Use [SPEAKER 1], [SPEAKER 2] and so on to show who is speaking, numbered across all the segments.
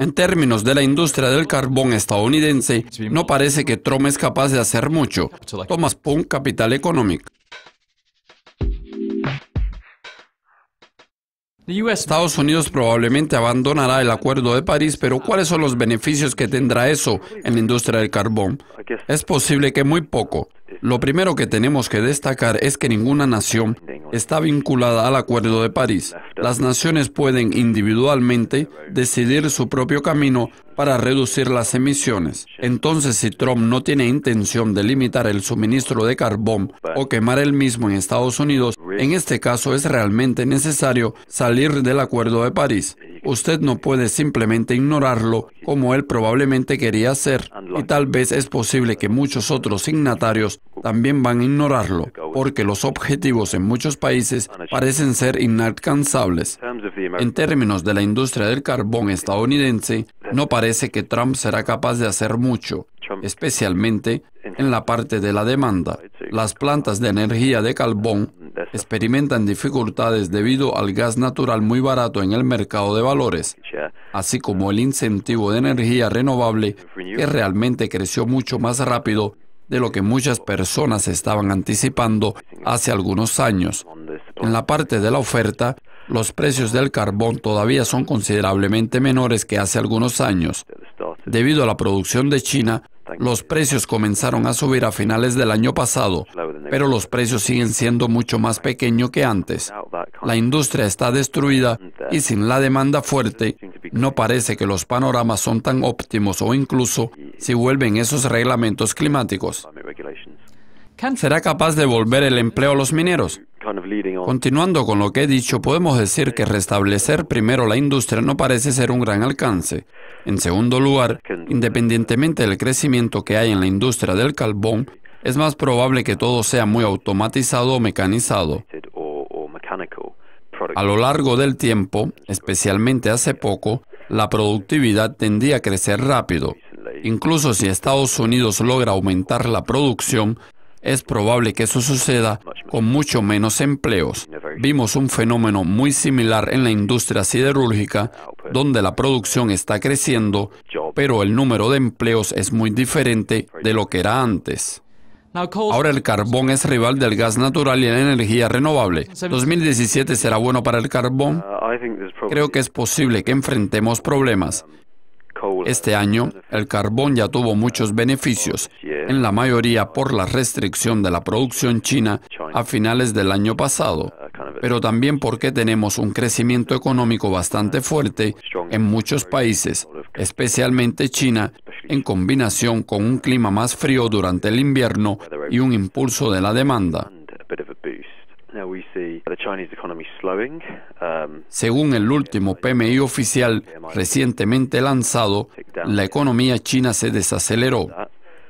[SPEAKER 1] En términos de la industria del carbón estadounidense, no parece que Trump es capaz de hacer mucho. Thomas Punk, Capital Economic. Estados Unidos probablemente abandonará el Acuerdo de París, pero ¿cuáles son los beneficios que tendrá eso en la industria del carbón? Es posible que muy poco. Lo primero que tenemos que destacar es que ninguna nación está vinculada al Acuerdo de París. Las naciones pueden individualmente decidir su propio camino para reducir las emisiones. Entonces, si Trump no tiene intención de limitar el suministro de carbón o quemar el mismo en Estados Unidos, en este caso es realmente necesario salir del Acuerdo de París. Usted no puede simplemente ignorarlo como él probablemente quería hacer y tal vez es posible que muchos otros signatarios también van a ignorarlo porque los objetivos en muchos países parecen ser inalcanzables. En términos de la industria del carbón estadounidense, no parece que Trump será capaz de hacer mucho, especialmente en la parte de la demanda. Las plantas de energía de carbón experimentan dificultades debido al gas natural muy barato en el mercado de valores, así como el incentivo de energía renovable que realmente creció mucho más rápido de lo que muchas personas estaban anticipando hace algunos años. En la parte de la oferta, los precios del carbón todavía son considerablemente menores que hace algunos años, debido a la producción de China los precios comenzaron a subir a finales del año pasado, pero los precios siguen siendo mucho más pequeños que antes. La industria está destruida y sin la demanda fuerte, no parece que los panoramas son tan óptimos o incluso si vuelven esos reglamentos climáticos. ¿Será capaz de volver el empleo a los mineros? Continuando con lo que he dicho, podemos decir que restablecer primero la industria no parece ser un gran alcance. En segundo lugar, independientemente del crecimiento que hay en la industria del carbón, es más probable que todo sea muy automatizado o mecanizado. A lo largo del tiempo, especialmente hace poco, la productividad tendía a crecer rápido. Incluso si Estados Unidos logra aumentar la producción, es probable que eso suceda con mucho menos empleos. Vimos un fenómeno muy similar en la industria siderúrgica, donde la producción está creciendo, pero el número de empleos es muy diferente de lo que era antes. Ahora el carbón es rival del gas natural y la energía renovable. ¿2017 será bueno para el carbón? Creo que es posible que enfrentemos problemas. Este año, el carbón ya tuvo muchos beneficios, en la mayoría por la restricción de la producción china a finales del año pasado, pero también porque tenemos un crecimiento económico bastante fuerte en muchos países, especialmente China, en combinación con un clima más frío durante el invierno y un impulso de la demanda. Um, Según el último PMI oficial recientemente lanzado, la economía china se desaceleró.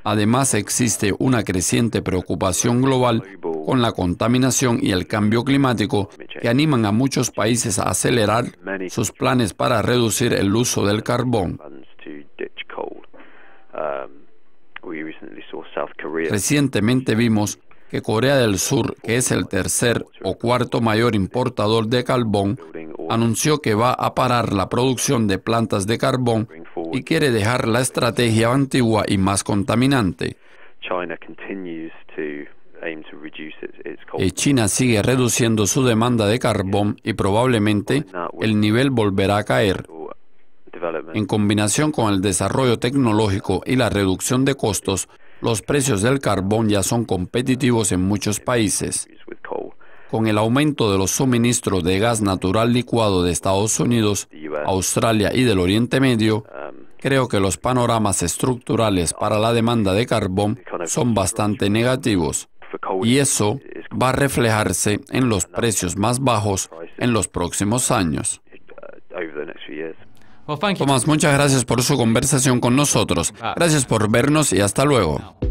[SPEAKER 1] Además existe una creciente preocupación global con la contaminación y el cambio climático que animan a muchos países a acelerar sus planes para reducir el uso del carbón. Um, recientemente vimos que Corea del Sur, que es el tercer o cuarto mayor importador de carbón, anunció que va a parar la producción de plantas de carbón y quiere dejar la estrategia antigua y más contaminante. China sigue reduciendo su demanda de carbón y probablemente el nivel volverá a caer. En combinación con el desarrollo tecnológico y la reducción de costos, los precios del carbón ya son competitivos en muchos países. Con el aumento de los suministros de gas natural licuado de Estados Unidos, Australia y del Oriente Medio, creo que los panoramas estructurales para la demanda de carbón son bastante negativos y eso va a reflejarse en los precios más bajos en los próximos años. Tomás, muchas gracias por su conversación con nosotros. Gracias por vernos y hasta luego.